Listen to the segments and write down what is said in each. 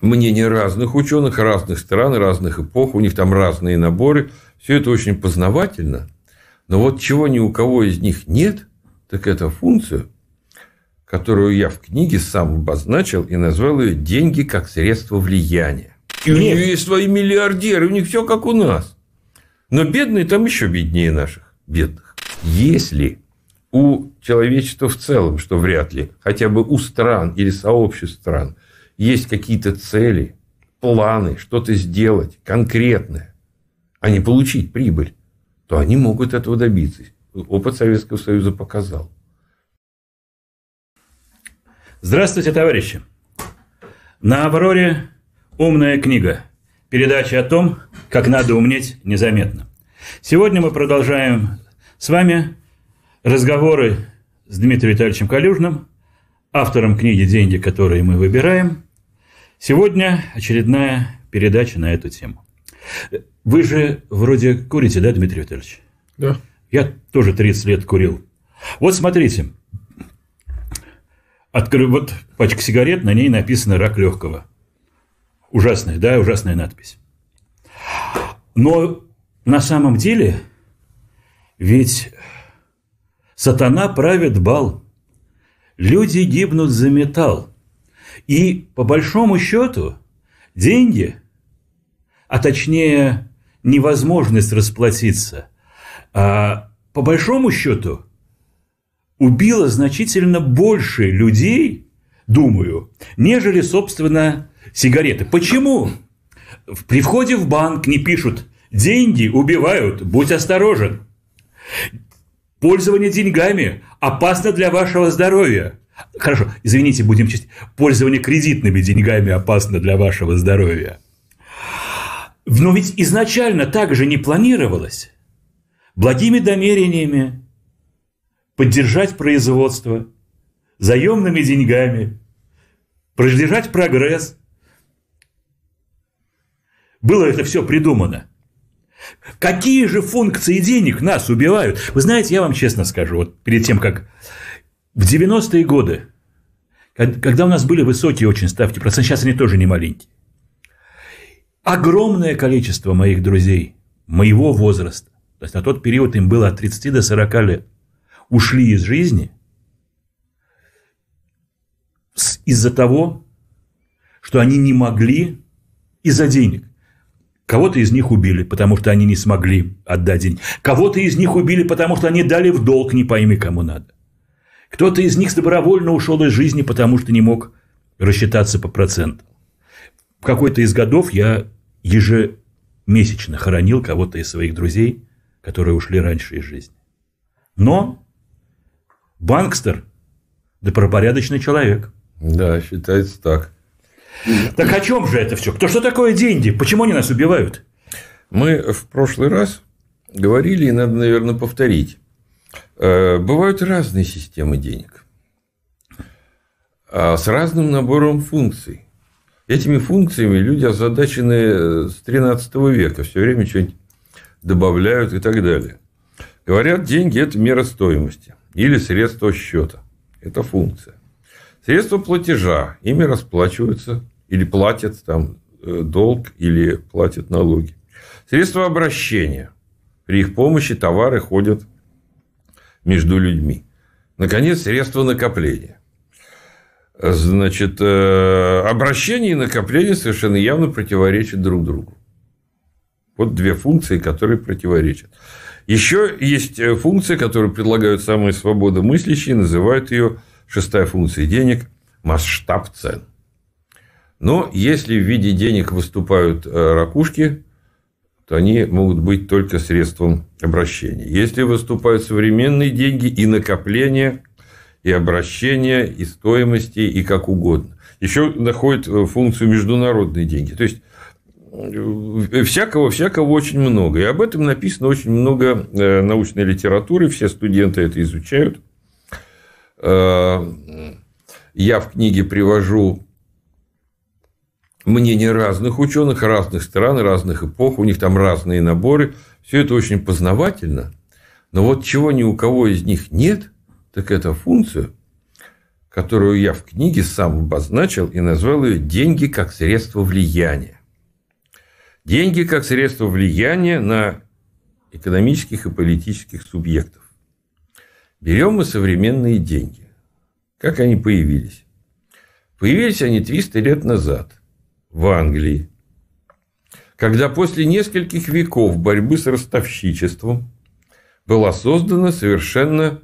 мнения разных ученых, разных стран, разных эпох, у них там разные наборы. Все это очень познавательно. Но вот чего ни у кого из них нет, так это функция, которую я в книге сам обозначил и назвал ее «Деньги как средство влияния». И у них есть свои миллиардеры, у них все как у нас. Но бедные там еще беднее наших бедных. Если у человечества в целом, что вряд ли, хотя бы у стран или сообществ стран – есть какие-то цели, планы, что-то сделать конкретное, а не получить прибыль, то они могут этого добиться. Опыт Советского Союза показал. Здравствуйте, товарищи! На «Авроре» умная книга. Передача о том, как надо умнеть незаметно. Сегодня мы продолжаем с вами разговоры с Дмитрием Витальевичем Калюжным – автором книги «Деньги, которые мы выбираем». Сегодня очередная передача на эту тему. Вы же вроде курите, да, Дмитрий Витальевич? Да. Я тоже 30 лет курил. Вот смотрите. Откры... Вот пачка сигарет, на ней написано «рак легкого». Ужасная, да, ужасная надпись. Но на самом деле ведь сатана правит бал – люди гибнут за металл. И по большому счету деньги, а точнее невозможность расплатиться, а, по большому счету убило значительно больше людей, думаю, нежели, собственно, сигареты. Почему? При входе в банк не пишут «деньги убивают, будь осторожен». Пользование деньгами опасно для вашего здоровья. Хорошо, извините, будем честь. Пользование кредитными деньгами опасно для вашего здоровья. Но ведь изначально так же не планировалось. Благими намерениями поддержать производство, заемными деньгами, продержать прогресс. Было это все придумано – Какие же функции денег нас убивают? Вы знаете, я вам честно скажу, вот перед тем, как в 90-е годы, когда у нас были высокие очень ставки процент, сейчас они тоже не маленькие, огромное количество моих друзей моего возраста, то есть на тот период им было от 30 до 40 лет, ушли из жизни из-за того, что они не могли из-за денег. Кого-то из них убили, потому что они не смогли отдать деньги. Кого-то из них убили, потому что они дали в долг, не пойми, кому надо. Кто-то из них добровольно ушел из жизни, потому что не мог рассчитаться по процентам. В какой-то из годов я ежемесячно хоронил кого-то из своих друзей, которые ушли раньше из жизни. Но банкстер – добропорядочный человек. Да, считается так. Так о чем же это все? Кто что такое деньги? Почему они нас убивают? Мы в прошлый раз говорили, и надо, наверное, повторить. Э, бывают разные системы денег а с разным набором функций. Этими функциями люди озадачены с 13 века, все время что-нибудь добавляют и так далее. Говорят, деньги – это мера стоимости или средство счета. Это функция. Средства платежа. Ими расплачиваются или платят там э, долг, или платят налоги. Средства обращения. При их помощи товары ходят между людьми. Наконец, средства накопления. Значит, э, обращение и накопление совершенно явно противоречат друг другу. Вот две функции, которые противоречат. Еще есть э, функция, которую предлагают самые свободомыслящие, называют ее Шестая функция денег – масштаб цен. Но если в виде денег выступают э, ракушки, то они могут быть только средством обращения. Если выступают современные деньги и накопления, и обращения, и стоимости, и как угодно. Еще находят э, функцию международные деньги. То есть, всякого-всякого э, очень много. И об этом написано очень много научной литературы. Все студенты это изучают. Э, я в книге привожу мнения разных ученых, разных стран, разных эпох, у них там разные наборы. Все это очень познавательно. Но вот чего ни у кого из них нет, так это функция, которую я в книге сам обозначил и назвал ее «Деньги как средство влияния». Деньги как средство влияния на экономических и политических субъектов. Берем мы современные деньги. Как они появились? Появились они 300 лет назад в Англии, когда после нескольких веков борьбы с ростовщичеством была создана совершенно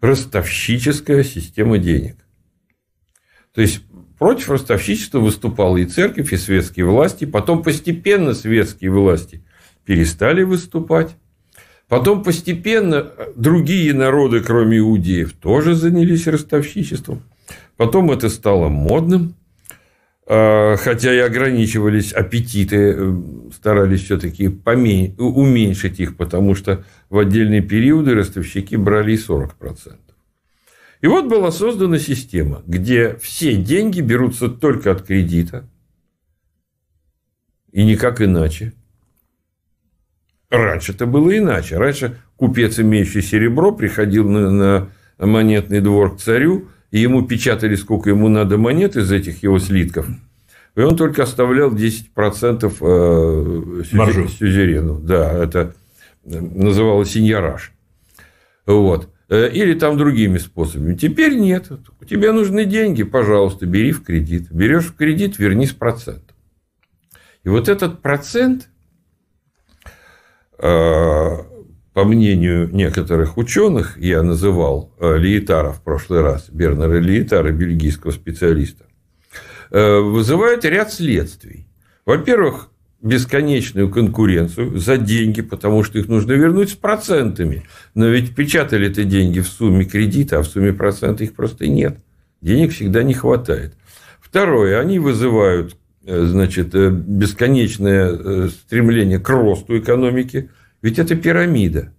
ростовщическая система денег. То есть, против ростовщичества выступала и церковь, и светские власти. Потом постепенно светские власти перестали выступать. Потом постепенно другие народы, кроме иудеев, тоже занялись ростовщичеством. Потом это стало модным, а, хотя и ограничивались аппетиты, э, старались все-таки уменьшить их, потому что в отдельные периоды ростовщики брали и 40%. И вот была создана система, где все деньги берутся только от кредита, и никак иначе – Раньше это было иначе. Раньше купец, имеющий серебро, приходил на, на монетный двор к царю, и ему печатали, сколько ему надо монет из этих его слитков. И он только оставлял 10% э, сюзер... сюзерену. Да, это называлось синьяраж. Вот. Э, или там другими способами. Теперь нет. Тебе нужны деньги, пожалуйста, бери в кредит. Берешь в кредит, верни с процентом. И вот этот процент Э, по мнению некоторых ученых, я называл э, Лиетара в прошлый раз, Бернера Лиетара, бельгийского специалиста, э, вызывает ряд следствий. Во-первых, бесконечную конкуренцию за деньги, потому что их нужно вернуть с процентами. Но ведь печатали ты деньги в сумме кредита, а в сумме процента их просто нет. Денег всегда не хватает. Второе, они вызывают Э, значит, э, бесконечное э, стремление к росту экономики, ведь это пирамида.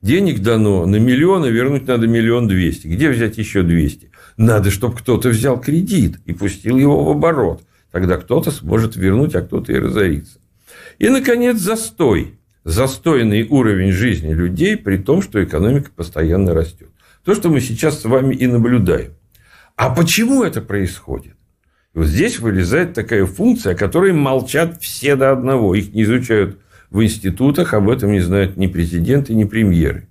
Денег дано на миллион, и а вернуть надо миллион двести. Где взять еще двести? Надо, чтобы кто-то взял кредит и пустил его в оборот. Тогда кто-то сможет вернуть, а кто-то и разорится. И, наконец, застой. Застойный уровень жизни людей, при том, что экономика постоянно растет. То, что мы сейчас с вами и наблюдаем. А почему это происходит? И вот здесь вылезает такая функция, о которой молчат все до одного. Их не изучают в институтах, об этом не знают ни президенты, ни премьеры.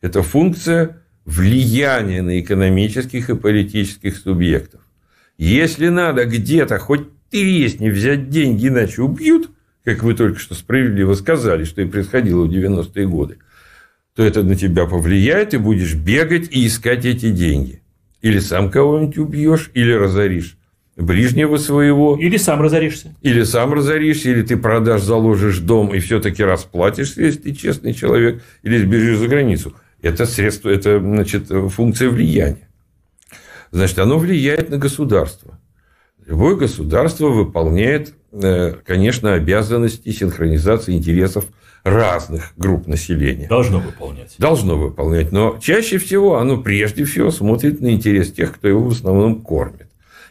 Это функция влияния на экономических и политических субъектов. Если надо где-то хоть тресни взять деньги, иначе убьют, как вы только что справедливо сказали, что и происходило в 90-е годы, то это на тебя повлияет, и будешь бегать и искать эти деньги. Или сам кого-нибудь убьешь, или разоришь ближнего своего. Или сам разоришься. Или сам разоришься, или ты продашь, заложишь дом и все-таки расплатишься, если ты честный человек, или сбежишь за границу. Это средство, это значит, функция влияния. Значит, оно влияет на государство. Любое государство выполняет, э, конечно, обязанности синхронизации интересов разных групп населения. Должно выполнять. Должно выполнять. Но чаще всего оно прежде всего смотрит на интерес тех, кто его в основном кормит.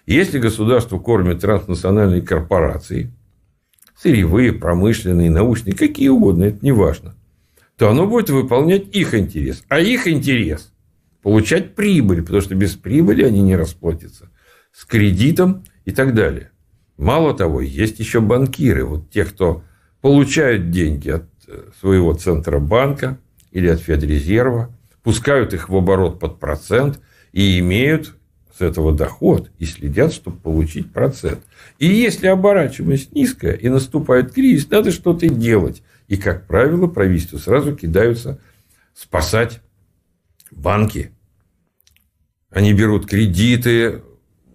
Если государство кормит транснациональные корпорации, сырьевые, промышленные, научные, какие угодно, это не важно, то оно будет выполнять их интерес. А их интерес – получать прибыль, потому что без прибыли они не расплатятся. С кредитом и так далее. Мало того, есть еще банкиры, вот те, кто получают деньги от э, своего Центробанка или от Федрезерва, пускают их в оборот под процент и имеют с этого доход и следят, чтобы получить процент. И если оборачиваемость низкая и наступает кризис, надо что-то делать. И, как правило, правительство сразу кидаются спасать банки. Они берут кредиты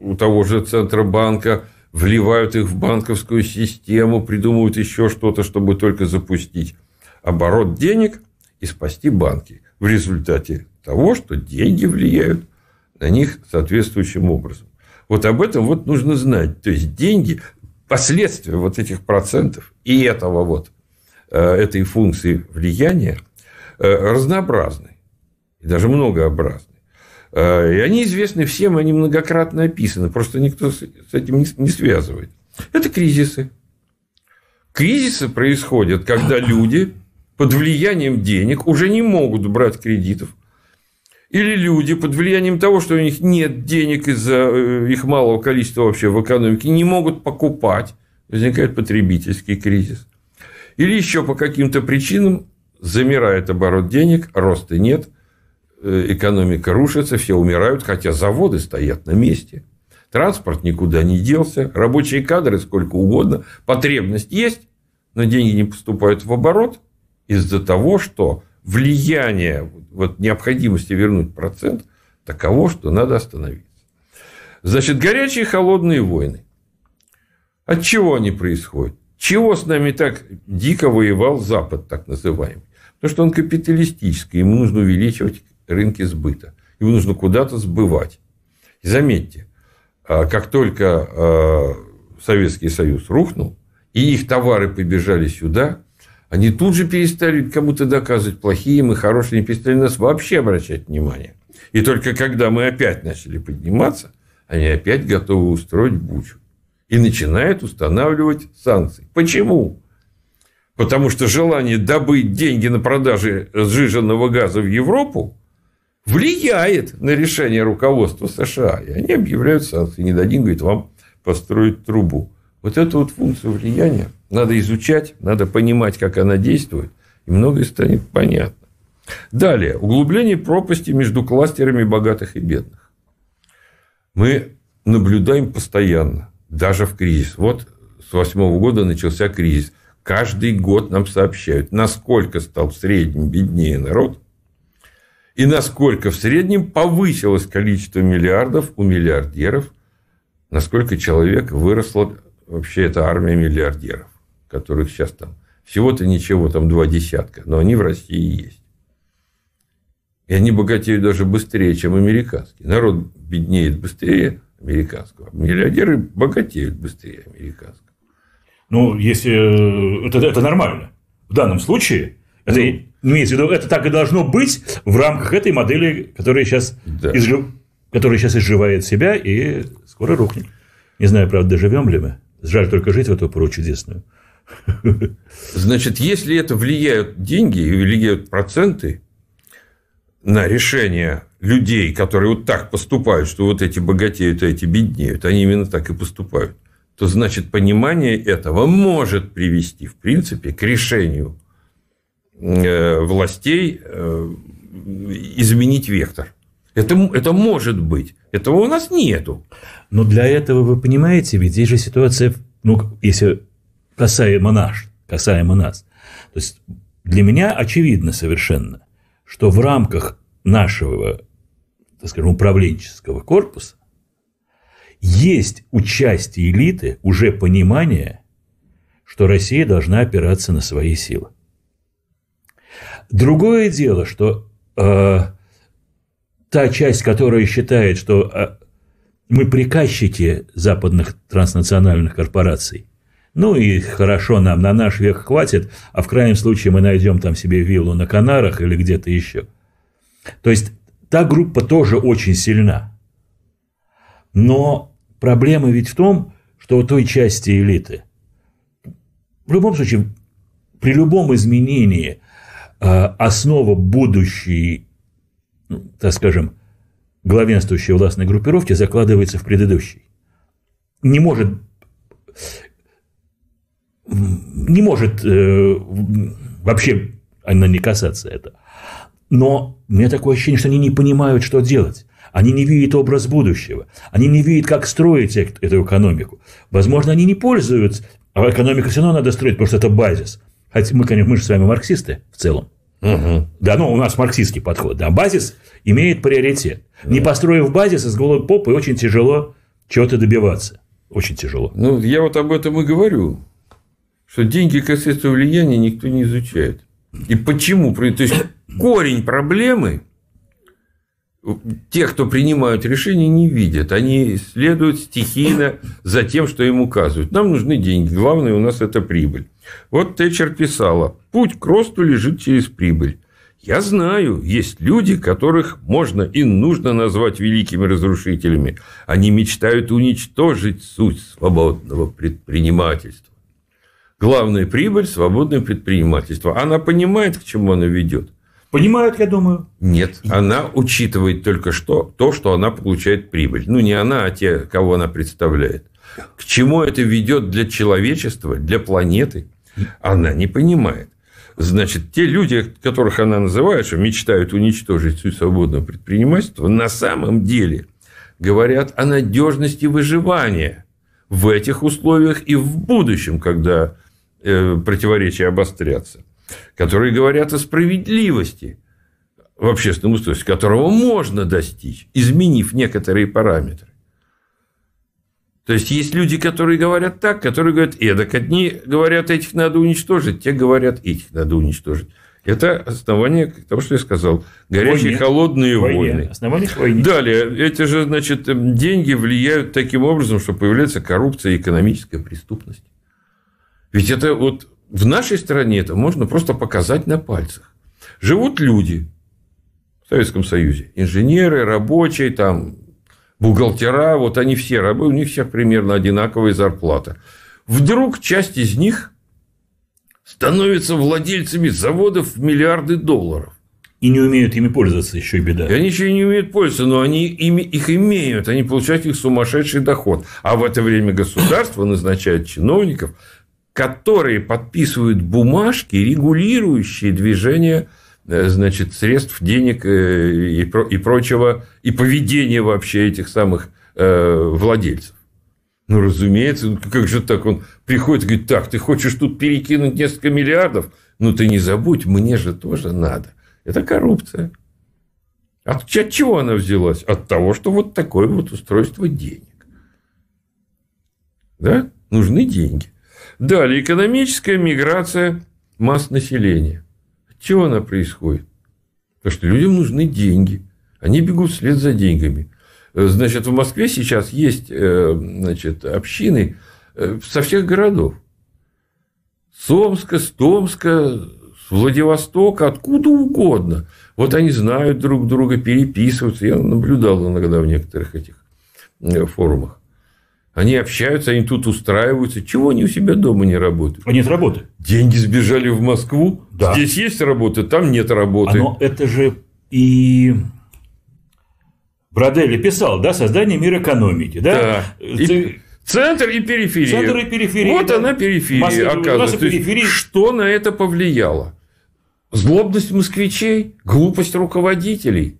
у того же Центробанка, вливают их в банковскую систему, придумывают еще что-то, чтобы только запустить оборот денег и спасти банки. В результате того, что деньги влияют на них соответствующим образом. Вот об этом вот нужно знать. То есть, деньги, последствия вот этих процентов и этого вот, э, этой функции влияния э, разнообразны. И даже многообразны. Э, и они известны всем, они многократно описаны. Просто никто с этим не связывает. Это кризисы. Кризисы происходят, когда люди под влиянием денег уже не могут брать кредитов, или люди под влиянием того, что у них нет денег из-за э, их малого количества вообще в экономике, не могут покупать, возникает потребительский кризис. Или еще по каким-то причинам замирает оборот денег, роста нет, э, экономика рушится, все умирают, хотя заводы стоят на месте. Транспорт никуда не делся, рабочие кадры сколько угодно, потребность есть, но деньги не поступают в оборот из-за того, что влияние вот необходимости вернуть процент таково, что надо остановиться. Значит, горячие и холодные войны. От чего они происходят? Чего с нами так дико воевал Запад, так называемый? Потому что он капиталистический, ему нужно увеличивать рынки сбыта. ему нужно куда-то сбывать. И заметьте, а, как только а, Советский Союз рухнул, и их товары побежали сюда, они тут же перестали кому-то доказывать, плохие мы, хорошие, они перестали нас вообще обращать внимание. И только когда мы опять начали подниматься, они опять готовы устроить бучу. И начинают устанавливать санкции. Почему? Потому что желание добыть деньги на продаже сжиженного газа в Европу влияет на решение руководства США. И они объявляют санкции. Не дадим, говорит, вам построить трубу. Вот эта вот функция влияния – надо изучать, надо понимать, как она действует, и многое станет понятно. Далее. Углубление пропасти между кластерами богатых и бедных. Мы наблюдаем постоянно, даже в кризис. Вот с восьмого года начался кризис. Каждый год нам сообщают, насколько стал в среднем беднее народ, и насколько в среднем повысилось количество миллиардов у миллиардеров, насколько человек выросла вообще эта армия миллиардеров которых сейчас там всего-то ничего, там два десятка, но они в России есть. И они богатеют даже быстрее, чем американские. Народ беднеет быстрее американского. А Миллиардеры богатеют быстрее американского. Ну, если э, это, это нормально. В данном случае это ну. ну, имеется в виду, это так и должно быть в рамках этой модели, которая сейчас, да. изжив... которая сейчас изживает себя и скоро рухнет. Не знаю, правда, доживем ли мы. Жаль только жить в эту пору чудесную. Значит, если это влияют деньги и влияют проценты на решение людей, которые вот так поступают, что вот эти богатеют, а эти беднеют, они именно так и поступают, то значит понимание этого может привести, в принципе, к решению э, властей э, изменить вектор. Это, это может быть. Этого у нас нету. Но для этого, вы понимаете, ведь здесь же ситуация, ну, если касаемо нас, касаемо нас. То есть для меня очевидно совершенно, что в рамках нашего, так скажем, управленческого корпуса есть участие элиты, уже понимание, что Россия должна опираться на свои силы. Другое дело, что э, та часть, которая считает, что э, мы приказчики западных транснациональных корпораций, ну и хорошо нам, на наш век хватит, а в крайнем случае мы найдем там себе виллу на Канарах или где-то еще. То есть та группа тоже очень сильна. Но проблема ведь в том, что у той части элиты, в любом случае, при любом изменении а, основа будущей, ну, так скажем, главенствующей властной группировки закладывается в предыдущей. Не может не может э, вообще она не касаться этого. Но у меня такое ощущение, что они не понимают, что делать. Они не видят образ будущего. Они не видят, как строить эту экономику. Возможно, они не пользуются. А экономику все равно надо строить, потому что это базис. Хотя мы, конечно, мы же с вами марксисты в целом. Угу. Да, ну, у нас марксистский подход. Да, базис имеет приоритет. Да. Не построив базис, с голой попой очень тяжело чего-то добиваться. Очень тяжело. Ну, я вот об этом и говорю что деньги как средство влияния никто не изучает. И почему? То есть корень проблемы те, кто принимают решения, не видят. Они следуют стихийно за тем, что им указывают. Нам нужны деньги. Главное у нас это прибыль. Вот Тэтчер писала, путь к росту лежит через прибыль. Я знаю, есть люди, которых можно и нужно назвать великими разрушителями. Они мечтают уничтожить суть свободного предпринимательства. Главная прибыль – свободное предпринимательство. Она понимает, к чему она ведет. Понимают, я думаю. Нет, И... она учитывает только что то, что она получает прибыль. Ну, не она, а те, кого она представляет. К чему это ведет для человечества, для планеты, она не понимает. Значит, те люди, которых она называет, что мечтают уничтожить всю свободного предпринимательство, на самом деле говорят о надежности выживания в этих условиях и в будущем, когда Э, противоречия обострятся, которые говорят о справедливости в общественном устройстве, которого можно достичь, изменив некоторые параметры. То есть есть люди, которые говорят так, которые говорят эдак. Одни говорят, этих надо уничтожить, те говорят, этих надо уничтожить. Это основание того, что я сказал. Горячие, войне. холодные войне. войны. Основание к войне. Далее. Эти же, значит, деньги влияют таким образом, что появляется коррупция и экономическая преступность. Ведь это вот в нашей стране это можно просто показать на пальцах. Живут люди в Советском Союзе. Инженеры, рабочие, там, бухгалтера. Вот они все рабы, у них всех примерно одинаковая зарплата. Вдруг часть из них становятся владельцами заводов в миллиарды долларов. И не умеют ими пользоваться, еще и беда. И они еще и не умеют пользоваться, но они ими, их имеют, они получают их сумасшедший доход. А в это время государство назначает чиновников, которые подписывают бумажки, регулирующие движение э, значит, средств, денег э, и, прочего, и поведение вообще этих самых э, владельцев. Ну, разумеется, ну, как же так? Он приходит и говорит, так, ты хочешь тут перекинуть несколько миллиардов? Ну, ты не забудь, мне же тоже надо. Это коррупция. От, от чего она взялась? От того, что вот такое вот устройство денег. Да? Нужны деньги. Далее, экономическая миграция масс населения. чего она происходит? Потому что людям нужны деньги. Они бегут вслед за деньгами. Э, значит, в Москве сейчас есть э, значит, общины э, со всех городов. С Омска, с Томска, с Владивостока, откуда угодно. Вот они знают друг друга, переписываются. Я наблюдал иногда в некоторых этих форумах. Они общаются, они тут устраиваются. Чего они у себя дома не работают? Нет работы. Деньги сбежали в Москву. Да. Здесь есть работа, там нет работы. Но это же и Бродели писал, да, создание мира экономики, да? да. И... Центр и периферия. Центр и периферия. Вот да. она периферия, Москва, оказывается. периферия. Есть, что на это повлияло? Злобность москвичей, глупость руководителей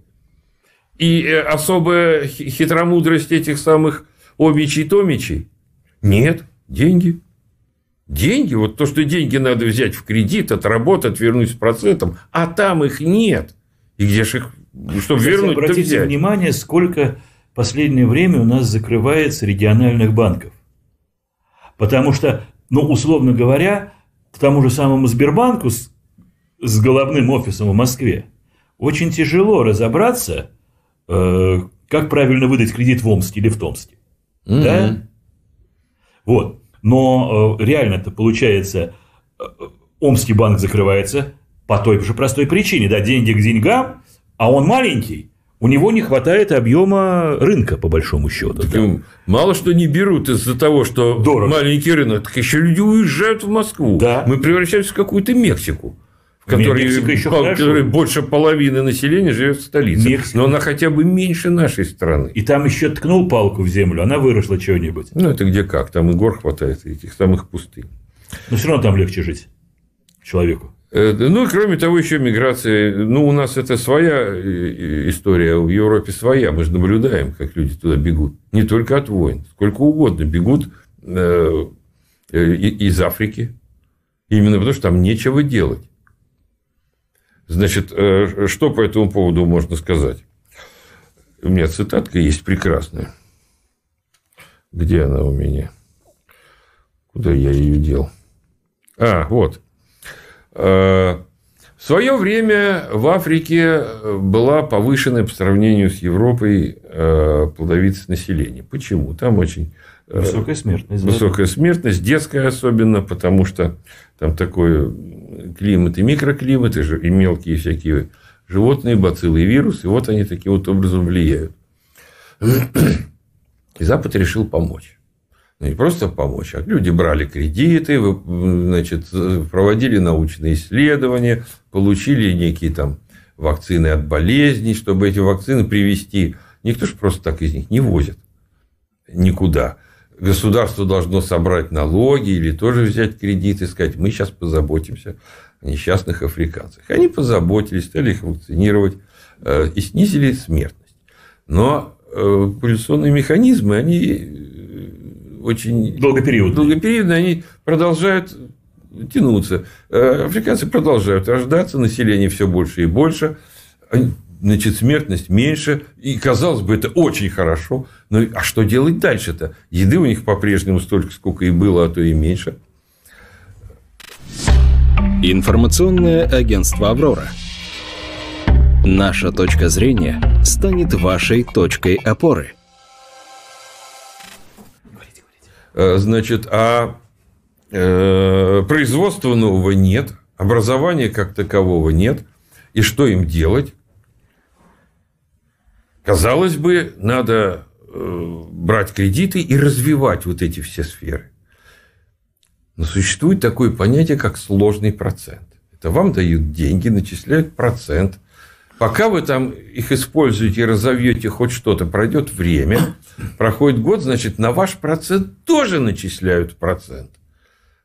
и э, особая хитромудрость этих самых Омичи и Томичи? Нет, деньги. Деньги, вот то, что деньги надо взять в кредит, отработать, вернуть с процентом, а там их нет. И где же их, чтобы Кстати, вернуть, обратите взять? внимание, сколько в последнее время у нас закрывается региональных банков. Потому что, ну, условно говоря, к тому же самому Сбербанку с, с головным офисом в Москве очень тяжело разобраться, э, как правильно выдать кредит в Омске или в Томске. Mm-hmm. Да? Вот. Но э, реально это получается, э, Омский банк закрывается по той же простой причине. Да, деньги к деньгам, а он маленький. У него не хватает объема рынка, по большому счету. Да. Ну, мало что не берут из-за того, что Дорого. маленький рынок, так еще люди уезжают в Москву. Да. Мы превращаемся в какую-то Мексику в которой, еще по, которой больше половины населения живет в столице. Мексика. Но она хотя бы меньше нашей страны. И там еще ткнул палку в землю, она выросла чего-нибудь. Ну, это где как, там и гор хватает, этих самых пустынь. Но все равно там легче жить человеку. Ну, и кроме того, еще миграция. Ну, у нас это своя э, э, история, в Европе своя. Мы же наблюдаем, как люди туда бегут. Не только от войн, сколько угодно. Бегут э, из Африки. Именно потому, что там нечего делать. Значит, э, что по этому поводу можно сказать? У меня цитатка есть прекрасная. Где она у меня? Куда я ее дел? А, вот. Э, в свое время в Африке э, была повышена по сравнению с Европой плодовитость населения. Почему? Там очень Э, высокая смертность. Высокая да? смертность, детская особенно, потому что там такой климат и микроклимат, и мелкие всякие животные, бациллы и вирус, и вот они таким вот образом влияют. И Запад решил помочь. Ну, не просто помочь, а люди брали кредиты, значит, проводили научные исследования, получили некие там вакцины от болезней, чтобы эти вакцины привести. Никто же просто так из них не возит никуда государство должно собрать налоги или тоже взять кредит и сказать, мы сейчас позаботимся о несчастных африканцах. Они позаботились, стали их вакцинировать э, и снизили смертность. Но популяционные э, механизмы, они э, очень... Долгопериодные. Долгопериодные, они продолжают тянуться. Африканцы продолжают рождаться, население все больше и больше значит, смертность меньше, и, казалось бы, это очень хорошо, но а что делать дальше-то? Еды у них по-прежнему столько, сколько и было, а то и меньше. Информационное агентство «Аврора». Наша точка зрения станет вашей точкой опоры. Э, значит, а э, производства нового нет, образования как такового нет. И что им делать? Казалось бы, надо э, брать кредиты и развивать вот эти все сферы. Но существует такое понятие, как сложный процент. Это вам дают деньги, начисляют процент. Пока вы там их используете и разовьете хоть что-то, пройдет время, проходит год, значит, на ваш процент тоже начисляют процент.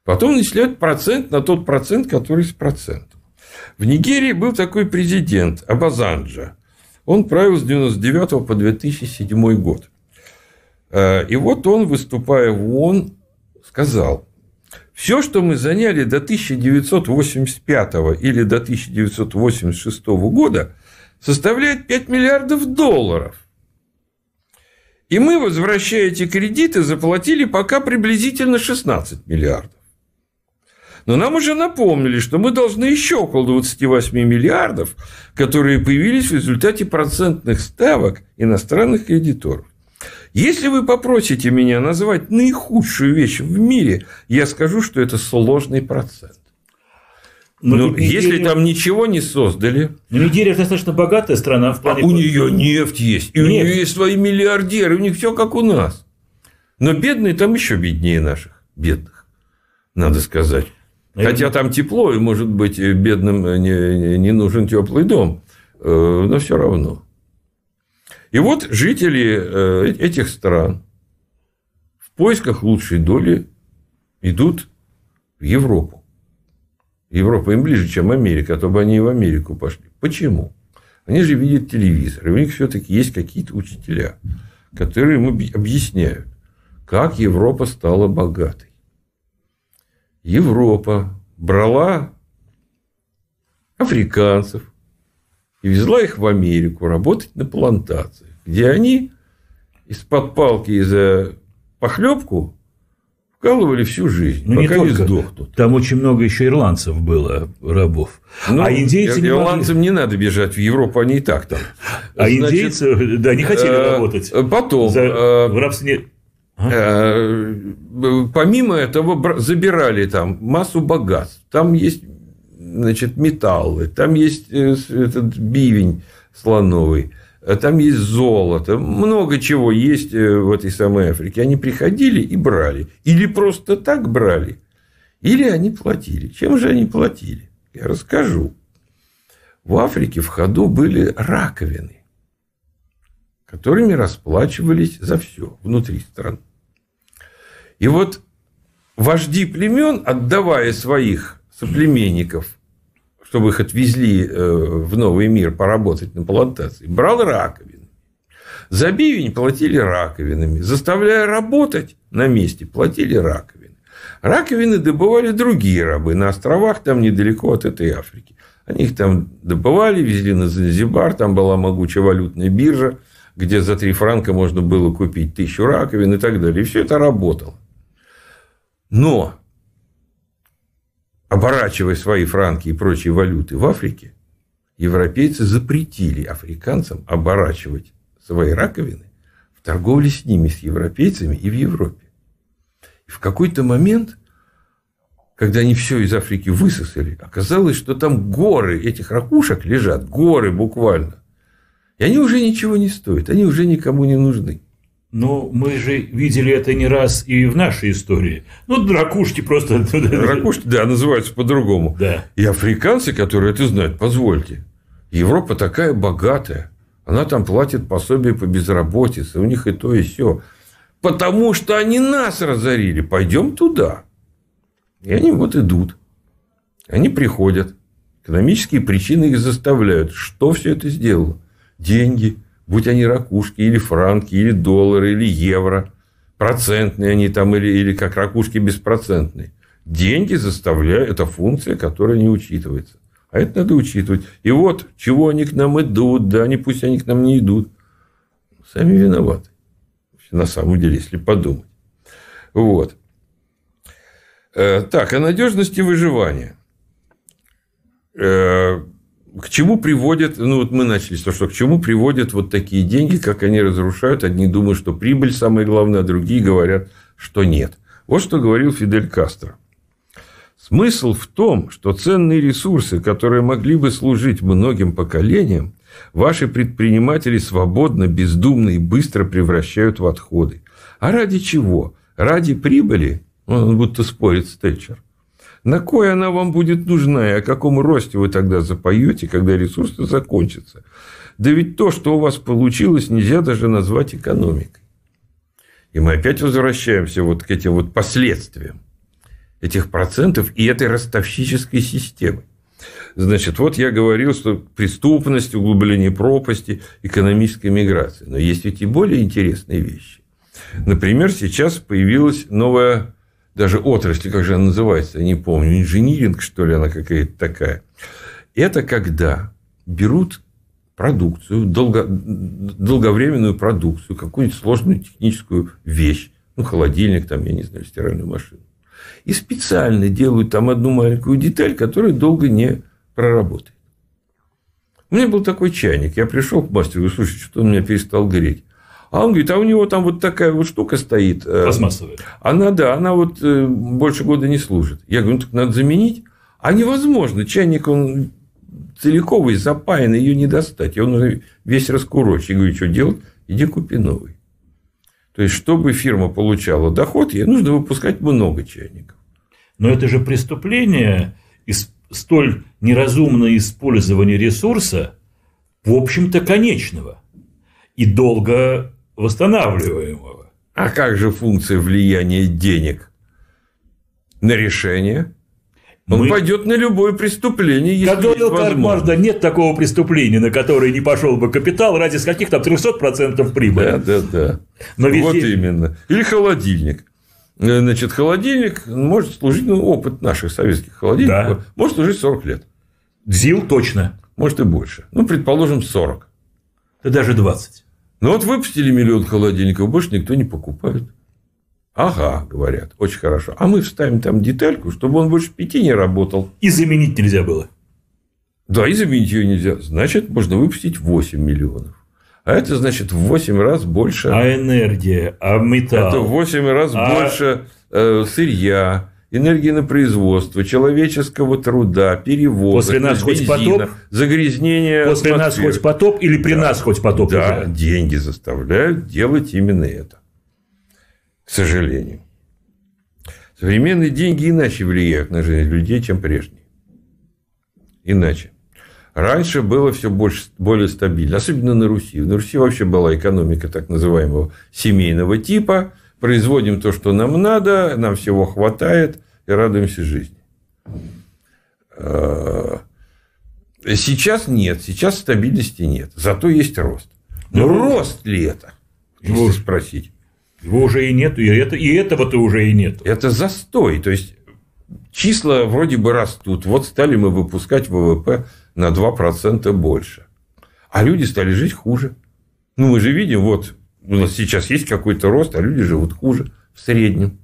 Потом начисляют процент на тот процент, который с процентом. В Нигерии был такой президент Абазанджа. Он правил с 99 по 2007 год. Э, и вот он, выступая в ООН, сказал, все, что мы заняли до 1985 или до 1986 года, составляет 5 миллиардов долларов. И мы, возвращая эти кредиты, заплатили пока приблизительно 16 миллиардов. Но нам уже напомнили, что мы должны еще около 28 миллиардов, которые появились в результате процентных ставок иностранных кредиторов. Если вы попросите меня назвать наихудшую вещь в мире, я скажу, что это сложный процент. Но, Но ну, если Нигерия... там ничего не создали. Но Нигерия достаточно богатая страна в плане. А у нее нефть есть, и нефть. у нее есть свои миллиардеры, у них все как у нас. Но бедные там еще беднее наших бедных, надо сказать. Хотя там тепло, и, может быть, бедным э, не, не нужен теплый дом, э, но все равно. И вот жители э, этих стран в поисках лучшей доли идут в Европу. Европа им ближе, чем Америка, а то бы они и в Америку пошли. Почему? Они же видят телевизор, и у них все-таки есть какие-то учителя, которые им объясняют, как Европа стала богатой. Европа брала африканцев и везла их в Америку работать на плантациях, где они из-под палки и за похлебку вкалывали всю жизнь, ну, пока не, только. не сдохнут. Там очень много еще ирландцев было, рабов. А ну, а индейцы не Ирландцам могли... не надо бежать в Европу, они и так там. А Значит, индейцы, да, не хотели э, работать. Потом. За... Э, в рабстве Э, помимо этого забирали там массу богатств. Там есть значит, металлы, там есть э, этот бивень слоновый, э, там есть золото, много чего есть в этой самой Африке. Они приходили и брали. Или просто так брали, или они платили. Чем же они платили? Я расскажу. В Африке в ходу были раковины, которыми расплачивались за все внутри страны. И вот вожди племен, отдавая своих соплеменников, чтобы их отвезли э, в новый мир поработать на плантации, брал раковины. За бивень платили раковинами. Заставляя работать на месте, платили раковины. Раковины добывали другие рабы на островах, там недалеко от этой Африки. Они их там добывали, везли на Занзибар, там была могучая валютная биржа, где за три франка можно было купить тысячу раковин и так далее. И все это работало. Но, оборачивая свои франки и прочие валюты в Африке, европейцы запретили африканцам оборачивать свои раковины в торговле с ними, с европейцами и в Европе. И в какой-то момент, когда они все из Африки высосали, оказалось, что там горы этих ракушек лежат, горы буквально. И они уже ничего не стоят, они уже никому не нужны. Но мы же видели это не раз и в нашей истории. Ну, дракушки просто... Дракушки, да, называются по-другому. Да. И африканцы, которые это знают, позвольте. Европа такая богатая. Она там платит пособие по безработице. У них и то, и все. Потому что они нас разорили. Пойдем туда. И они вот идут. Они приходят. Экономические причины их заставляют. Что все это сделало? Деньги – будь они ракушки, или франки, или доллары, или евро, процентные они там, или, или как ракушки беспроцентные. Деньги заставляют, это функция, которая не учитывается. А это надо учитывать. И вот, чего они к нам идут, да, они пусть они к нам не идут. Сами виноваты. На самом деле, если подумать. Вот. Э, так, о надежности выживания. Э, к чему приводят, ну вот мы начали с того, что к чему приводят вот такие деньги, как они разрушают. Одни думают, что прибыль самое главное, а другие говорят, что нет. Вот что говорил Фидель Кастро. Смысл в том, что ценные ресурсы, которые могли бы служить многим поколениям, ваши предприниматели свободно, бездумно и быстро превращают в отходы. А ради чего? Ради прибыли? Он будто спорит с Тэтчер. На кой она вам будет нужна, и о каком росте вы тогда запоете, когда ресурсы закончатся? Да ведь то, что у вас получилось, нельзя даже назвать экономикой. И мы опять возвращаемся вот к этим вот последствиям этих процентов и этой ростовщической системы. Значит, вот я говорил, что преступность, углубление пропасти, экономическая миграция. Но есть ведь и более интересные вещи. Например, сейчас появилась новая даже отрасли, как же она называется, я не помню, инжиниринг, что ли, она какая-то такая. Это когда берут продукцию, долго, долговременную продукцию, какую-нибудь сложную техническую вещь, ну, холодильник, там, я не знаю, стиральную машину, и специально делают там одну маленькую деталь, которая долго не проработает. У меня был такой чайник. Я пришел к мастеру, говорю, слушай, что-то он меня перестал греть. А он говорит, а у него там вот такая вот штука стоит. Э, Пластмассовая. Она, да, она вот э, больше года не служит. Я говорю, ну так надо заменить. А невозможно, чайник он целиковый, запаян, ее не достать. И он весь раскурочен. Я говорю, что делать? Иди купи новый. То есть, чтобы фирма получала доход, ей нужно выпускать много чайников. Но это же преступление, столь неразумное использование ресурса, в общем-то, конечного. И долго восстанавливаемого. А как же функция влияния денег на решение? Он Мы... пойдет на любое преступление, если Как говорил Кармарда, нет такого преступления, на которое не пошел бы капитал ради каких там 300% прибыли. Да, да, да. Но везде... Вот именно. Или холодильник. Э, значит, холодильник может служить, ну, опыт наших советских холодильников, да. может служить 40 лет. ЗИЛ точно. Может и больше. Ну, предположим, 40. Да даже 20. Ну вот выпустили миллион холодильников, больше никто не покупает. Ага, говорят, очень хорошо. А мы вставим там детальку, чтобы он больше пяти не работал. И заменить нельзя было. Да, и заменить ее нельзя. Значит, можно выпустить 8 миллионов. А это значит в 8 раз больше. А энергия, а металл. Это в 8 раз а... больше э, сырья, энергии на производство, человеческого труда, перевоза, После нас хоть потоп, загрязнение После атмосферы. нас хоть потоп или при да, нас хоть потоп Да, уже? деньги заставляют делать именно это. К сожалению. Современные деньги иначе влияют на жизнь людей, чем прежние. Иначе. Раньше было все больше, более стабильно, особенно на Руси. На Руси вообще была экономика так называемого семейного типа – производим то, что нам надо, нам всего хватает и радуемся жизни. Э, сейчас нет, сейчас стабильности нет, зато есть рост. Но да рост ли это? Если спросить. Его уже и нет, и, это, и этого-то уже и нет. Это застой. То есть, числа вроде бы растут. Вот стали мы выпускать ВВП на 2% больше. А люди стали жить хуже. Ну, мы же видим, вот у нас сейчас есть какой-то рост, а люди живут хуже в среднем.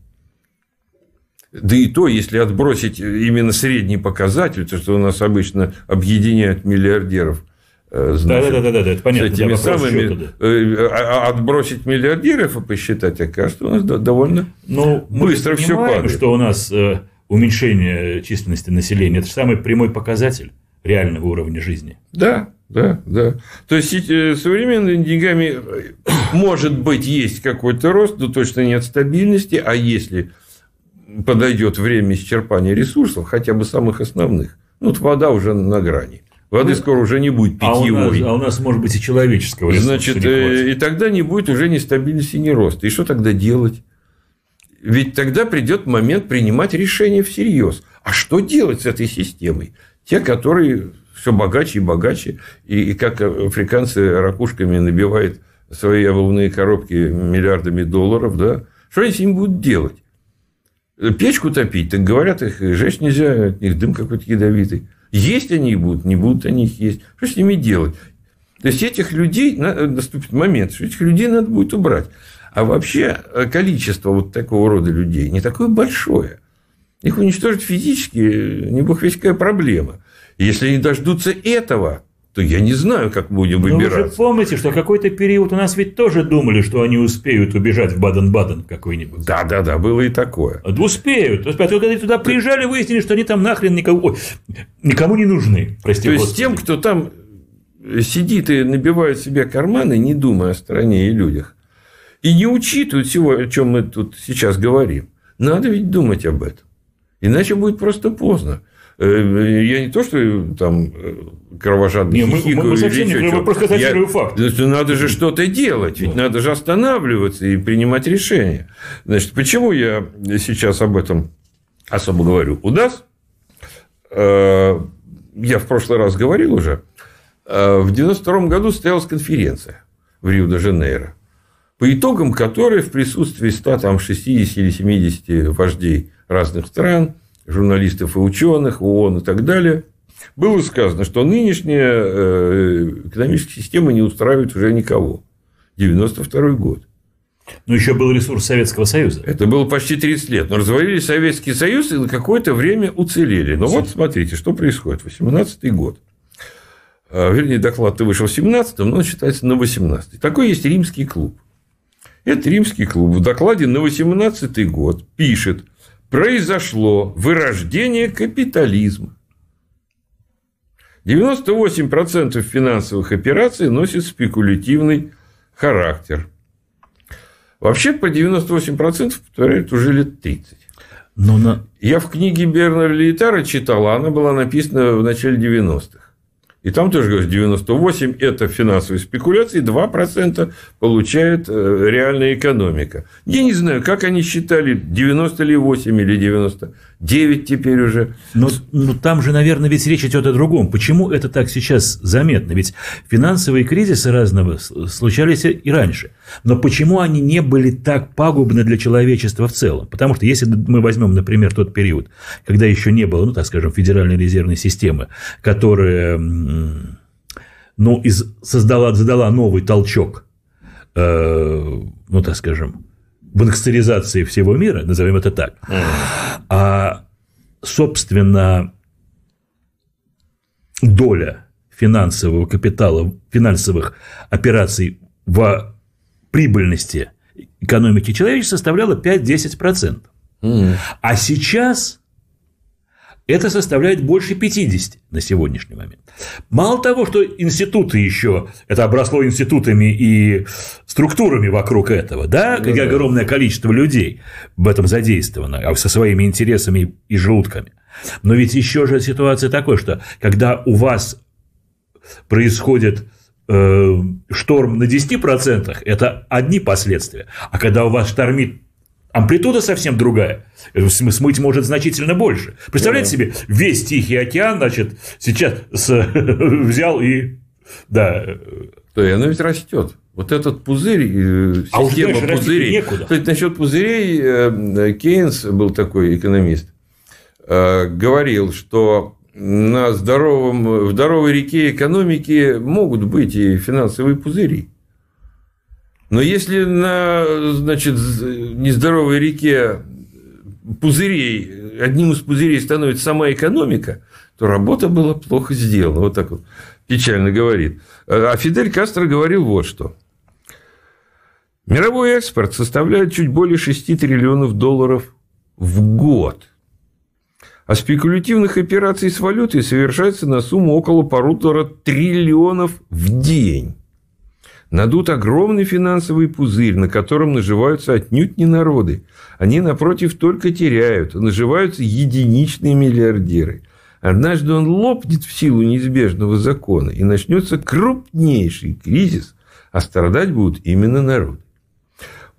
Да и то, если отбросить э, именно средний показатель, то, что у нас обычно объединяют миллиардеров, э, значит, да, да, да, да, да, это понятно. С этими да, самыми э, счета, да. А отбросить миллиардеров и посчитать, окажется, у нас довольно Но ну, быстро мы все понимаем, падает. что у нас уменьшение численности населения – это же самый прямой показатель реального уровня жизни. Да, да, да. То есть э, современными деньгами э, может быть есть какой-то рост, но точно нет стабильности, а если подойдет время исчерпания ресурсов, хотя бы самых основных, ну, вот вода уже на грани. Воды ну, скоро уже не будет питьевой. А у нас, а у нас может быть, и человеческого ресурса Значит, э, и тогда не будет уже ни стабильности, ни роста. И что тогда делать? Ведь тогда придет момент принимать решение всерьез. А что делать с этой системой? Те, которые все богаче и богаче. И, и как африканцы ракушками набивают свои обувные коробки миллиардами долларов, да, что они с ним будут делать? Печку топить, так говорят, их жечь нельзя, от них дым какой-то ядовитый. Есть они будут, не будут они их есть. Что с ними делать? То есть, этих людей, наступит момент, что этих людей надо будет убрать. А вообще э, количество вот такого рода людей не такое большое. Их уничтожить физически не бог весь какая проблема. Если они дождутся этого, то я не знаю, как будем выбирать. Но вы же помните, что какой-то период у нас ведь тоже думали, что они успеют убежать в Баден-Баден какой-нибудь. Да, да, да, было и такое. Да успеют. А только когда они туда приезжали, выяснили, что они там нахрен никому, Ой, никому не нужны. Прости, то Господи. есть тем, кто там сидит и набивает себе карманы, не думая о стране и людях, и не учитывают всего, о чем мы тут сейчас говорим. Надо ведь думать об этом. Иначе будет просто поздно. Э, э, я не то, что э, там кровожадный не, хихикаю мы, мы совсем или не, мы просто констатируем факт. Ну, надо же что-то делать, ведь да. надо же останавливаться и принимать решения. Значит, почему я сейчас об этом особо говорю? У нас, я в прошлый раз говорил уже, э, в 92 году состоялась конференция в Рио-де-Жанейро, по итогам которой в присутствии 100, там, 60 или 70 вождей разных стран, журналистов и ученых, ООН и так далее, было сказано, что нынешняя э, экономическая система не устраивает уже никого. 92 год. Но еще был ресурс Советского Союза. Это было почти 30 лет. Но развалили Советский Союз и на какое-то время уцелели. Но вот смотрите, что происходит. 18 год. А, вернее, доклад-то вышел в 17-м, но он считается на 18-й. Такой есть римский клуб. Это римский клуб в докладе на 18-й год пишет, произошло вырождение капитализма. 98% финансовых операций носит спекулятивный характер. Вообще по 98% повторяют уже лет 30. Но ну, на... Я в книге Бернарда Лейтара читал, а она была написана в начале 90-х. И там тоже говорится, 98 – это финансовые спекуляции, 2% получает э, реальная экономика. Я не знаю, как они считали, 90 или 8 или 90. 9 теперь уже. Но, но там же, наверное, ведь речь идет о другом. Почему это так сейчас заметно? Ведь финансовые кризисы разного случались и раньше. Но почему они не были так пагубны для человечества в целом? Потому что если мы возьмем, например, тот период, когда еще не было, ну, так скажем, Федеральной резервной системы, которая ну, из, создала, задала новый толчок, э, ну, так скажем, банкстеризации всего мира, назовем это так. А, собственно, доля финансового капитала, финансовых операций в прибыльности экономики человечества составляла 5-10%. Mm. А сейчас это составляет больше 50 на сегодняшний момент. Мало того, что институты еще, это обросло институтами и структурами вокруг этого, да, ну, да. огромное количество людей в этом задействовано, а со своими интересами и желудками. Но ведь еще же ситуация такой, что когда у вас происходит э, шторм на 10%, это одни последствия, а когда у вас штормит амплитуда совсем другая. Э, смыть может значительно больше. Представляете себе, весь Тихий океан, значит, сейчас с, взял и... Да. Э, То и оно ведь растет. Вот этот пузырь, э, а система уже пузырей. Некуда. Кстати, насчет пузырей Кейнс был такой экономист, говорил, что на здоровом, в здоровой реке экономики могут быть и финансовые пузыри. Но если на значит, нездоровой реке пузырей, одним из пузырей становится сама экономика, то работа была плохо сделана. Вот так вот печально говорит. А Фидель Кастро говорил вот что. Мировой экспорт составляет чуть более 6 триллионов долларов в год. А спекулятивных операций с валютой совершается на сумму около полутора триллионов в день надут огромный финансовый пузырь, на котором наживаются отнюдь не народы. Они, напротив, только теряют, а наживаются единичные миллиардеры. Однажды он лопнет в силу неизбежного закона, и начнется крупнейший кризис, а страдать будут именно народы.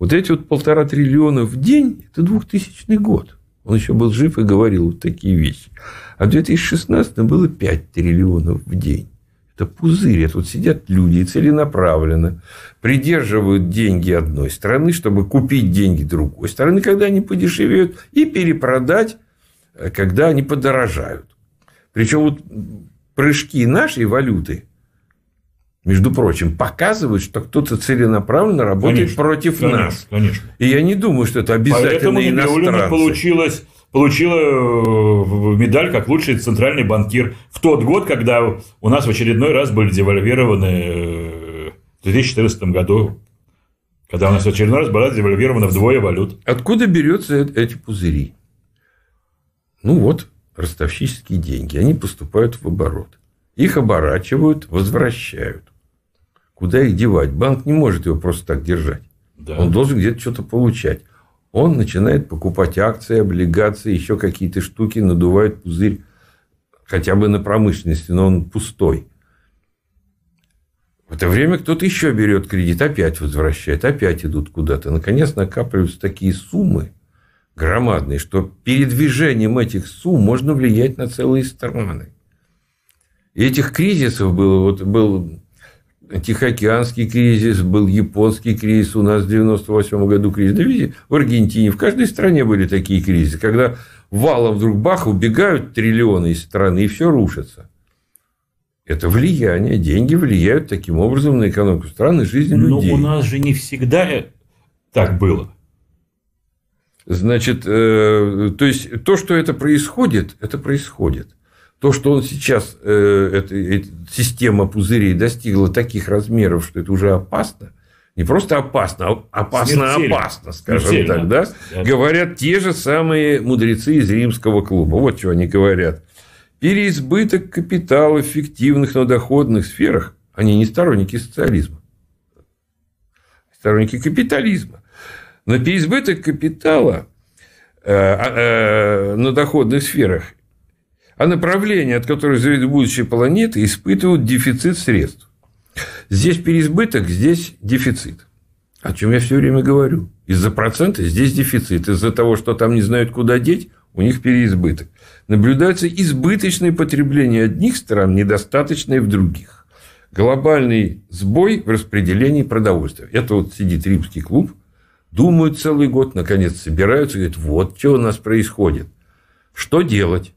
Вот эти вот полтора триллиона в день – это 2000 год. Он еще был жив и говорил вот такие вещи. А в 2016 было 5 триллионов в день. Это пузырь. А тут сидят люди целенаправленно придерживают деньги одной страны, чтобы купить деньги другой стороны, когда они подешевеют, и перепродать, э, когда они подорожают. Причем вот прыжки нашей валюты, между прочим, показывают, что кто-то целенаправленно работает конечно, против конечно, нас. Конечно. И я не думаю, что это обязательно Поэтому иностранцы. Поэтому получилось получила э, медаль как лучший центральный банкир в тот год, когда у нас в очередной раз были девальвированы э, в 2014 году, когда у нас в очередной раз была девальвирована вдвое валют. Откуда берется эти пузыри? Ну вот, ростовщические деньги, они поступают в оборот. Их оборачивают, возвращают. Куда их девать? Банк не может его просто так держать. Да. Он должен где-то что-то получать он начинает покупать акции, облигации, еще какие-то штуки, надувает пузырь хотя бы на промышленности, но он пустой. В это время кто-то еще берет кредит, опять возвращает, опять идут куда-то. Наконец накапливаются такие суммы громадные, что передвижением этих сумм можно влиять на целые страны. И этих кризисов было, вот был Тихоокеанский кризис, был японский кризис, у нас в 1998 году кризис. Да видите, в Аргентине, в каждой стране были такие кризисы, когда валом вдруг бах, убегают триллионы из страны, и все рушится. Это влияние, деньги влияют таким образом на экономику страны, жизнь людей. Но у нас же не всегда э, так было. Значит, э, то есть то, что это происходит, это происходит. То, что он сейчас, э, эта, эта система пузырей достигла таких размеров, что это уже опасно, не просто опасно, а опасно-опасно, скажем Смертельно. так, да? Это... Говорят те же самые мудрецы из римского клуба. Вот что они говорят. Переизбыток капитала в фиктивных, но доходных сферах, они не сторонники социализма, сторонники капитализма. Но переизбыток капитала э, а, э, на доходных сферах а направления, от которых зависит будущее планеты, испытывают дефицит средств. Здесь переизбыток, здесь дефицит. О чем я все время говорю. Из-за процента здесь дефицит. Из-за того, что там не знают, куда деть, у них переизбыток. Наблюдается избыточное потребление одних стран, недостаточное в других. Глобальный сбой в распределении продовольствия. Это вот сидит римский клуб, думают целый год, наконец собираются и говорят, вот что у нас происходит. Что делать?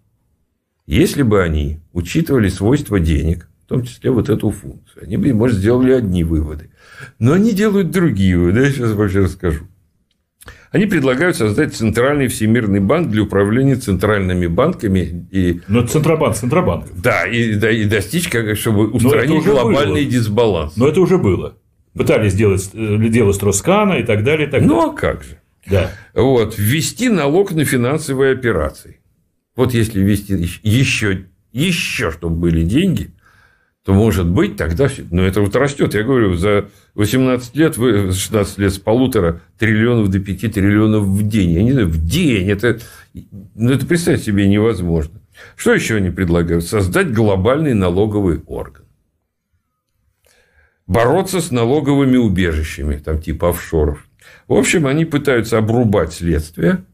Если бы они учитывали свойства денег, в том числе вот эту функцию, они бы, может, сделали одни выводы. Но они делают другие выводы, я сейчас вообще расскажу. Они предлагают создать центральный всемирный банк для управления центральными банками и. Но ну, это центробанк, центробанк. Да, и, да, и достичь, как, чтобы устранить глобальный было. дисбаланс. Но это уже было. Пытались сделать э, дело с и так далее, и так ну, далее. а как же? Да. Вот ввести налог на финансовые операции. Вот если ввести еще, еще, чтобы были деньги, то, может быть, тогда все. Но это вот растет. Я говорю, за 18 лет, 16 лет с полутора триллионов до 5 триллионов в день. Я не знаю, в день. Это, ну, это представить себе невозможно. Что еще они предлагают? Создать глобальный налоговый орган. Бороться с налоговыми убежищами, там типа офшоров. В общем, они пытаются обрубать следствие –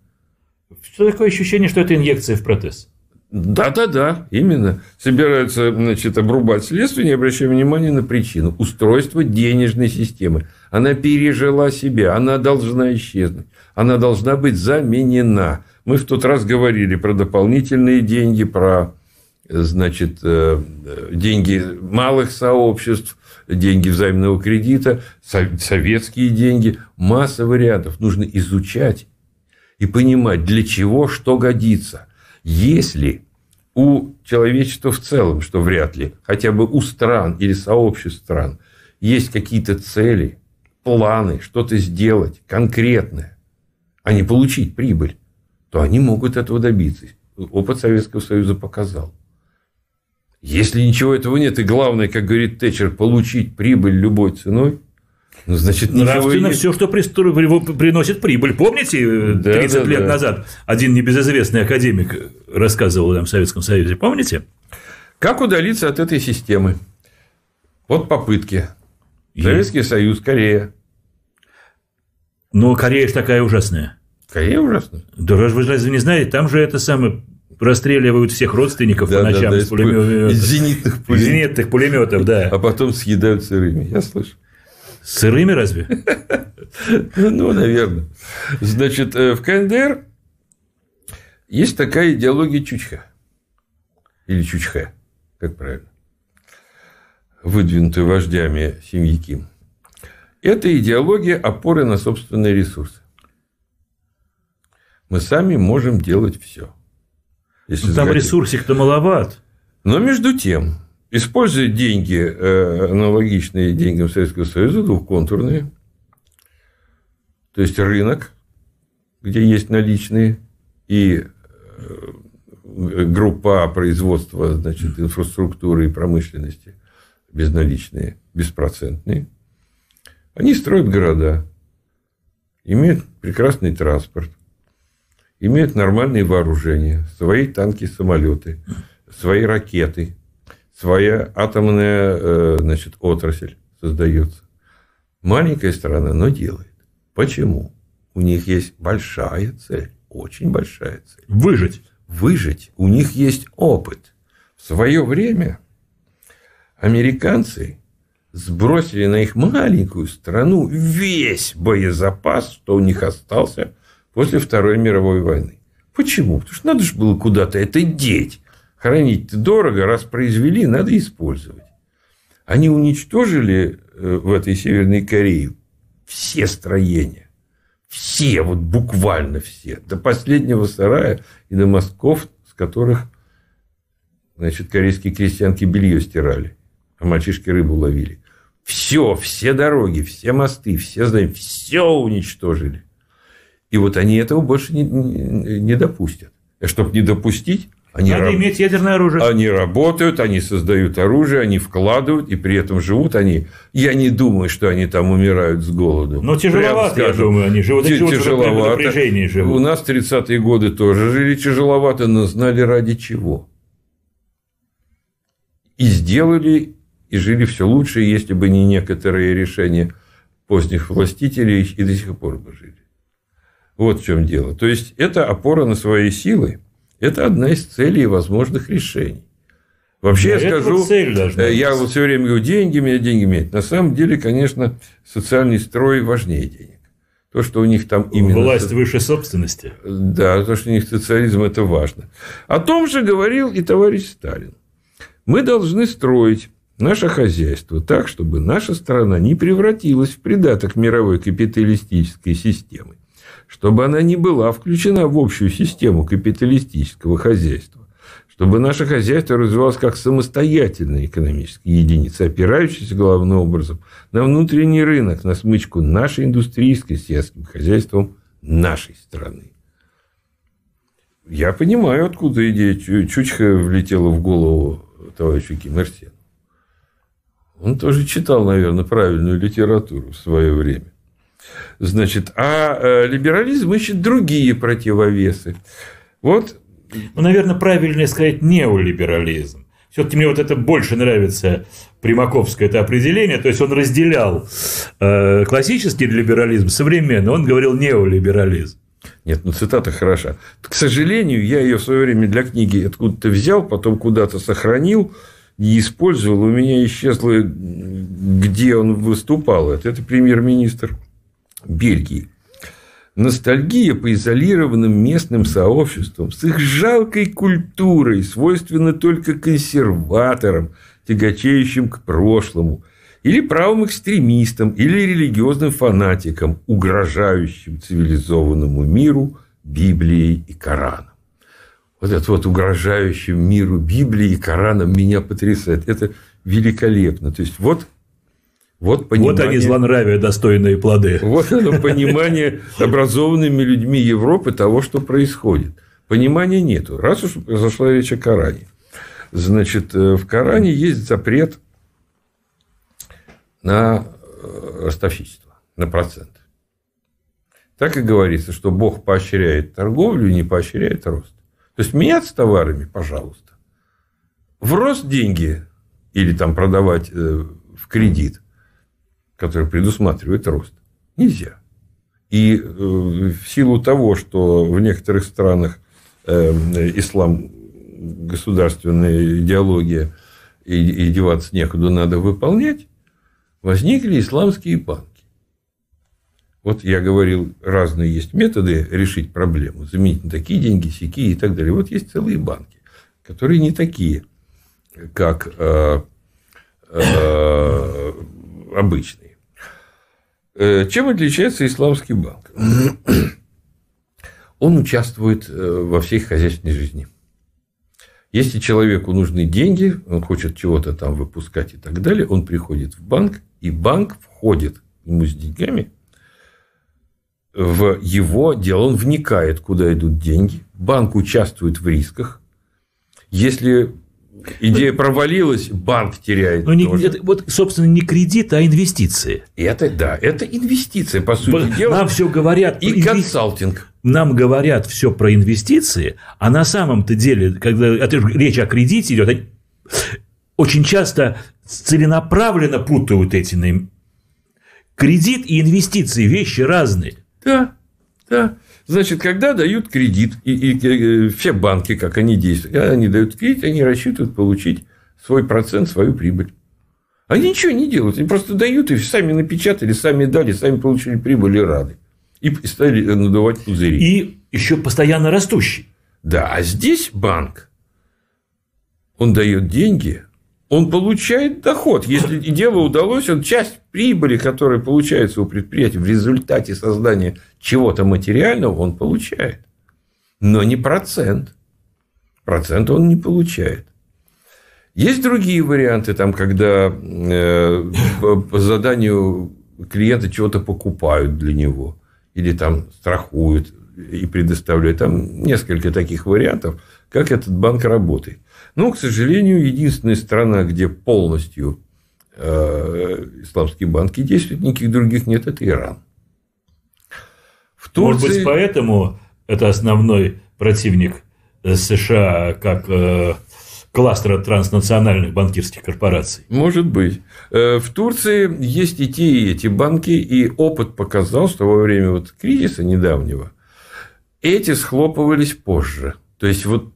что такое ощущение, что это инъекция в протез? Да-да-да, именно. Собираются значит, обрубать следствие, не обращая внимания на причину. Устройство денежной системы. Она пережила себя, она должна исчезнуть, она должна быть заменена. Мы в тот раз говорили про дополнительные деньги, про значит, э, деньги малых сообществ, деньги взаимного кредита, советские деньги. Масса вариантов. Нужно изучать и понимать, для чего что годится. Если у человечества в целом, что вряд ли, хотя бы у стран или сообществ стран, есть какие-то цели, планы, что-то сделать конкретное, а не получить прибыль, то они могут этого добиться. Опыт Советского Союза показал. Если ничего этого нет, и главное, как говорит Тэтчер, получить прибыль любой ценой – ну, значит, нравственно все, что приносит прибыль. Помните, э, да, 30 лет назад один небезызвестный академик рассказывал нам в Советском Союзе, помните? Как удалиться от этой системы? Вот попытки. Советский Союз, Корея. Но ну, Корея же такая ужасная. Корея ужасная? Да вы разве не знаете, там же это самое расстреливают всех родственников да, по ночам да, да, из пулеметов. Из зенитных пулеметов. Из зенитных пулеметов, да. А потом съедают сырыми, я слышу. Сырыми разве? Ну, наверное. Значит, э, в КНДР есть такая идеология чучха. Или чучха, как правильно. Выдвинутая вождями семьи Ким. Это идеология опоры на собственные ресурсы. Мы сами можем делать все. Если ну, Там загадить. ресурсик-то маловат. Но между тем, используя деньги, э, аналогичные деньгам Советского Союза, двухконтурные, то есть рынок, где есть наличные, и э, группа производства значит, инфраструктуры и промышленности безналичные, беспроцентные, они строят города, имеют прекрасный транспорт, имеют нормальные вооружения, свои танки, самолеты, свои ракеты – своя атомная э, значит, отрасль создается. Маленькая страна, но делает. Почему? У них есть большая цель, очень большая цель. Выжить. Выжить. У них есть опыт. В свое время американцы сбросили на их маленькую страну весь боезапас, что у них остался после Второй мировой войны. Почему? Потому что надо же было куда-то это деть. Хранить-то дорого, раз произвели, надо использовать. Они уничтожили э, в этой Северной Корее все строения. Все, вот буквально все. До последнего сарая и до мостков, с которых значит, корейские крестьянки белье стирали, а мальчишки рыбу ловили. Все, все дороги, все мосты, все знаем, все уничтожили. И вот они этого больше не, не, не допустят. А чтобы не допустить, они Надо раб... иметь ядерное оружие. Они работают, они создают оружие, они вкладывают, и при этом живут они. Я не думаю, что они там умирают с голоду. Но тяжеловато, я думаю, они живут. Те, тяжеловато. живут. У нас 30-е годы тоже жили тяжеловато, но знали ради чего. И сделали, и жили все лучше, если бы не некоторые решения поздних властителей, и до сих пор бы жили. Вот в чем дело. То есть, это опора на свои силы – это одна из целей и возможных решений. Вообще да, я скажу, цель э, я вот все время говорю, деньги мне деньги имеют. На самом деле, конечно, социальный строй важнее денег. То, что у них там именно... Власть со... выше собственности. Да, то, что у них социализм, это важно. О том же говорил и товарищ Сталин. Мы должны строить наше хозяйство так, чтобы наша страна не превратилась в придаток мировой капиталистической системы чтобы она не была включена в общую систему капиталистического хозяйства, чтобы наше хозяйство развивалось как самостоятельная экономическая единица, опирающаяся главным образом на внутренний рынок, на смычку нашей индустрийской с сельским хозяйством нашей страны. Я понимаю, откуда идея Чучха влетела в голову товарищу Ким Ир Он тоже читал, наверное, правильную литературу в свое время. Значит, а э, либерализм ищет другие противовесы. Вот. Ну, наверное, правильнее сказать неолиберализм. Все-таки мне вот это больше нравится Примаковское это определение. То есть он разделял э, классический либерализм современный, он говорил неолиберализм. Нет, ну цитата хороша. К сожалению, я ее в свое время для книги откуда-то взял, потом куда-то сохранил не использовал. У меня исчезло, где он выступал. Это, это премьер-министр Бельгии. Ностальгия по изолированным местным сообществам с их жалкой культурой свойственна только консерваторам, тягачеющим к прошлому, или правым экстремистам, или религиозным фанатикам, угрожающим цивилизованному миру Библией и Кораном. Вот этот вот угрожающий миру Библией и Кораном меня потрясает. Это великолепно. То есть, вот вот, понимание, вот они злонравия достойные плоды. Вот оно понимание образованными людьми Европы того, что происходит. Понимания нету. Раз уж произошла речь о Коране. Значит, э, в Коране есть запрет на э, ростовщичество, на процент. Так и говорится, что Бог поощряет торговлю и не поощряет рост. То есть, меняться товарами, пожалуйста. В рост деньги или там продавать э, в кредит который предусматривает рост. Нельзя. И э, в силу того, что в некоторых странах э, ислам государственная идеология и, и деваться некуда, надо выполнять, возникли исламские банки. Вот я говорил, разные есть методы решить проблему, заменить на такие деньги, сякие и так далее. Вот есть целые банки, которые не такие, как э, э, обычные. Э, чем отличается исламский банк? Он участвует э, во всей хозяйственной жизни. Если человеку нужны деньги, он хочет чего-то там выпускать и так далее, он приходит в банк, и банк входит ему с деньгами в его дело, он вникает, куда идут деньги, банк участвует в рисках. Если Идея провалилась, банк теряет. Но не, тоже. Это, вот, собственно, не кредит, а инвестиции. Это да, это инвестиции, по сути Нам дела. Нам все говорят. И инве... консалтинг. Нам говорят все про инвестиции, а на самом-то деле, когда речь о кредите идет, очень часто целенаправленно путают эти кредит и инвестиции вещи разные. Да, да. Значит, когда дают кредит, и, и, и э, все банки, как они действуют, когда они дают кредит, они рассчитывают получить свой процент, свою прибыль. Они ничего не делают, они просто дают и сами напечатали, сами дали, сами получили прибыль и рады. И стали надувать пузыри. И еще постоянно растущий. Да, а здесь банк, он дает деньги, он получает доход. Если дело удалось, он часть прибыли, которая получается у предприятия в результате создания чего-то материального, он получает. Но не процент. Процент он не получает. Есть другие варианты, там, когда э, по, по заданию клиента чего-то покупают для него или там страхуют и предоставляют. Там несколько таких вариантов, как этот банк работает. Но, ну, к сожалению, единственная страна, где полностью э, исламские банки действуют, никаких других нет, это Иран. В Турции... Может быть, поэтому это основной противник э, США как э, кластера транснациональных банкирских корпораций. Может быть. В Турции есть и те, и эти банки, и опыт показал, что во время вот кризиса недавнего эти схлопывались позже. То есть, вот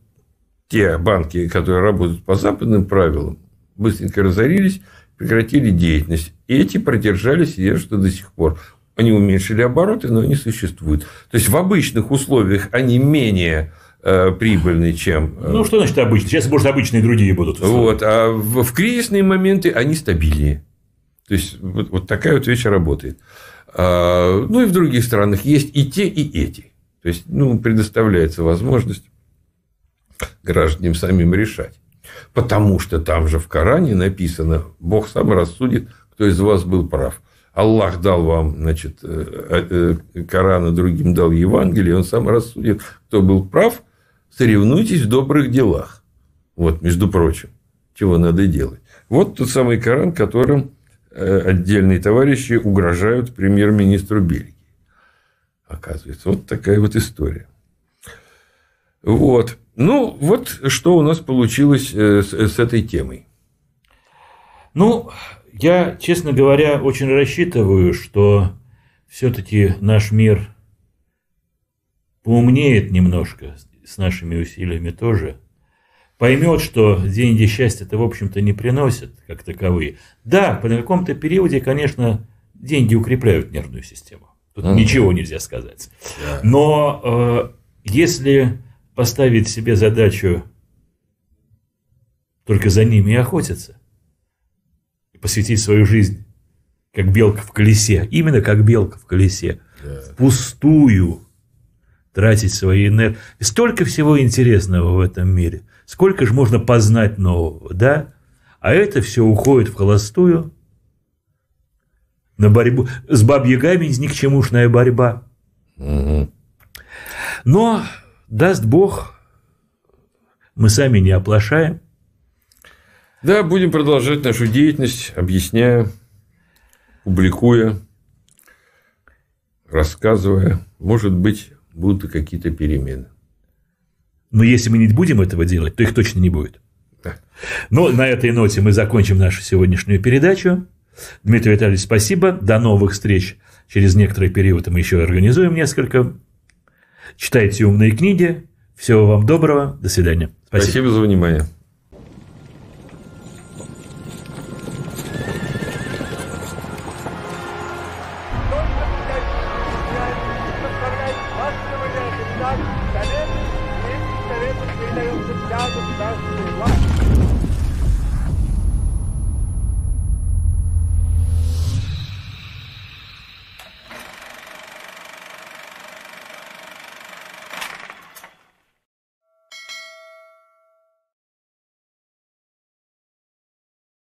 те банки, которые работают по западным правилам, быстренько разорились, прекратили деятельность. И эти продержались и что до сих пор. Они уменьшили обороты, но они существуют. То есть в обычных условиях они менее э, прибыльны, чем... Э, ну, что значит обычные? Сейчас, может, обычные другие будут. Вот. А в, в кризисные моменты они стабильнее. То есть, вот, вот такая вот вещь работает. А, ну, и в других странах есть и те, и эти. То есть, ну, предоставляется возможность гражданам самим решать. Потому что там же в Коране написано, Бог сам рассудит, кто из вас был прав. Аллах дал вам, значит, э, э, э, Коран, Корана, другим дал Евангелие, он сам рассудит, кто был прав, соревнуйтесь в добрых делах. Вот, между прочим, чего надо делать. Вот тот самый Коран, которым отдельные товарищи угрожают премьер-министру Бельгии. Оказывается, вот такая вот история. Вот. Ну, вот что у нас получилось э, с, э, с этой темой. Ну, я, честно говоря, очень рассчитываю, что все-таки наш мир поумнеет немножко с нашими усилиями тоже, поймет, что деньги счастья это в общем-то, не приносят как таковые. Да, по каком-то периоде, конечно, деньги укрепляют нервную систему. Тут а -а -а. ничего нельзя сказать. Но э, если поставить себе задачу только за ними и охотиться, и посвятить свою жизнь как белка в колесе, именно как белка в колесе, да. впустую тратить свои энергии. Столько всего интересного в этом мире, сколько же можно познать нового, да? А это все уходит в холостую, на борьбу. С бабьягами из них чемушная борьба. Угу. Но Даст Бог, мы сами не оплошаем. Да, будем продолжать нашу деятельность, объясняя, публикуя, рассказывая. Может быть, будут и какие-то перемены. Но если мы не будем этого делать, то их точно не будет. Но ну, на этой ноте мы закончим нашу сегодняшнюю передачу. Дмитрий Витальевич, спасибо. До новых встреч. Через некоторый период мы еще организуем несколько Читайте умные книги. Всего вам доброго. До свидания. Спасибо, Спасибо за внимание.